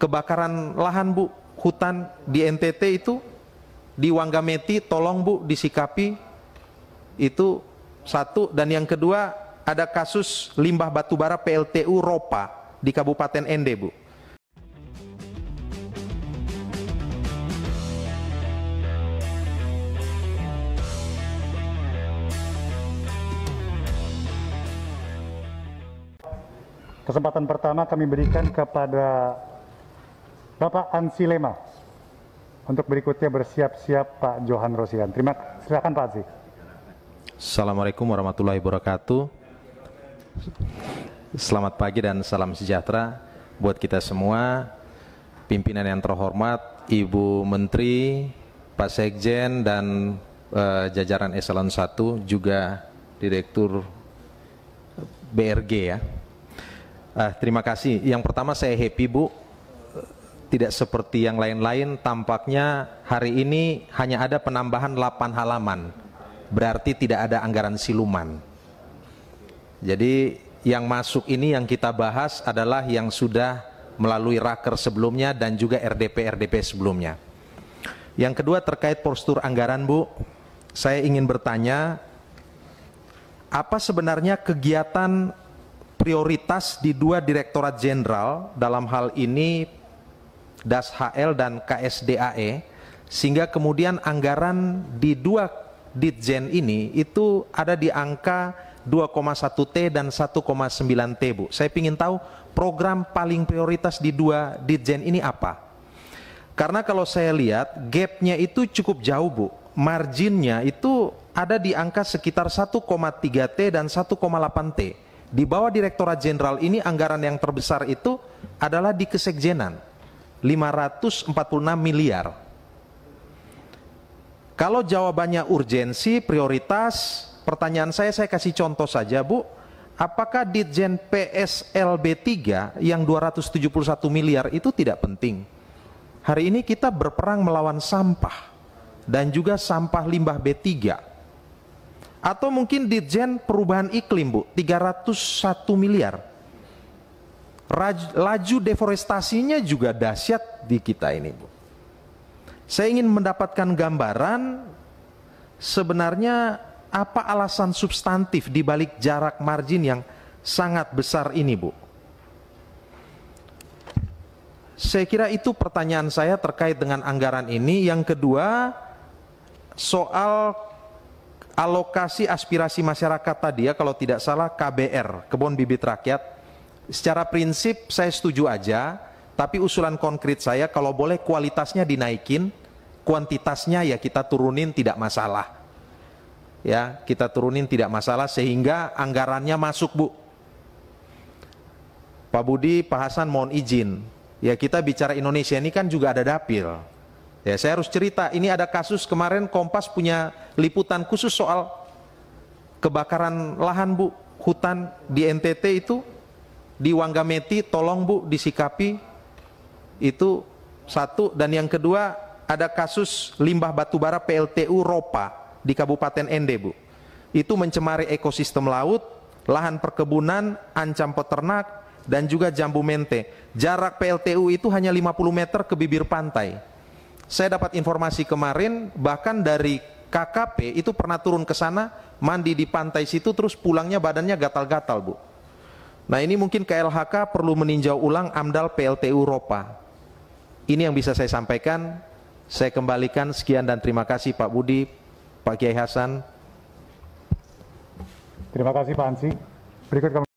kebakaran lahan Bu, hutan di NTT itu di Wanggameti tolong Bu disikapi itu satu dan yang kedua ada kasus limbah batubara PLTU Ropa di Kabupaten Ende Bu. Kesempatan pertama kami berikan kepada Bapak Ansi Lema. Untuk berikutnya bersiap-siap Pak Johan Rosian. Terima kasih. Silakan Pak Ansi. Assalamualaikum warahmatullahi wabarakatuh. Selamat pagi dan salam sejahtera buat kita semua. Pimpinan yang terhormat, Ibu Menteri, Pak Sekjen dan uh, jajaran eselon 1 juga Direktur BRG ya. Uh, terima kasih. Yang pertama saya happy Bu tidak seperti yang lain-lain tampaknya hari ini hanya ada penambahan 8 halaman berarti tidak ada anggaran siluman jadi yang masuk ini yang kita bahas adalah yang sudah melalui raker sebelumnya dan juga RDP-RDP sebelumnya yang kedua terkait postur anggaran Bu saya ingin bertanya apa sebenarnya kegiatan prioritas di dua direktorat jenderal dalam hal ini Das HL dan KSDAE sehingga kemudian anggaran di dua ditjen ini itu ada di angka 2,1 T dan 1,9 T Bu. Saya ingin tahu program paling prioritas di dua ditjen ini apa? Karena kalau saya lihat gapnya itu cukup jauh Bu. Marginnya itu ada di angka sekitar 1,3 T dan 1,8 T. Di bawah Direktorat Jenderal ini anggaran yang terbesar itu adalah di Kesekjenan 546 miliar. Kalau jawabannya urgensi, prioritas, pertanyaan saya saya kasih contoh saja, Bu. Apakah Ditjen PSLB 3 yang 271 miliar itu tidak penting? Hari ini kita berperang melawan sampah dan juga sampah limbah B3. Atau mungkin Ditjen Perubahan Iklim, Bu, 301 miliar raju, laju deforestasinya juga dahsyat di kita ini, Bu. Saya ingin mendapatkan gambaran sebenarnya apa alasan substantif di balik jarak margin yang sangat besar ini, Bu? Saya kira itu pertanyaan saya terkait dengan anggaran ini. Yang kedua, soal alokasi aspirasi masyarakat tadi ya, kalau tidak salah KBR, Kebun Bibit Rakyat, secara prinsip saya setuju aja, tapi usulan konkret saya kalau boleh kualitasnya dinaikin, kuantitasnya ya kita turunin tidak masalah. Ya, kita turunin tidak masalah sehingga anggarannya masuk, Bu. Pak Budi, Pak Hasan mohon izin. Ya, kita bicara Indonesia ini kan juga ada dapil. Ya, saya harus cerita, ini ada kasus kemarin Kompas punya liputan khusus soal kebakaran lahan, Bu, hutan di NTT itu di Wanggameti tolong Bu disikapi itu satu dan yang kedua ada kasus limbah batubara PLTU Ropa di Kabupaten Ende Bu. Itu mencemari ekosistem laut, lahan perkebunan, ancam peternak dan juga jambu mente. Jarak PLTU itu hanya 50 meter ke bibir pantai. Saya dapat informasi kemarin bahkan dari KKP itu pernah turun ke sana, mandi di pantai situ terus pulangnya badannya gatal-gatal, Bu Nah ini mungkin KLHK perlu meninjau ulang AMDAL PLTU Eropa. Ini yang bisa saya sampaikan. Saya kembalikan sekian dan terima kasih Pak Budi, Pak Kiai Hasan. Terima kasih Pak Ansi Berikut kami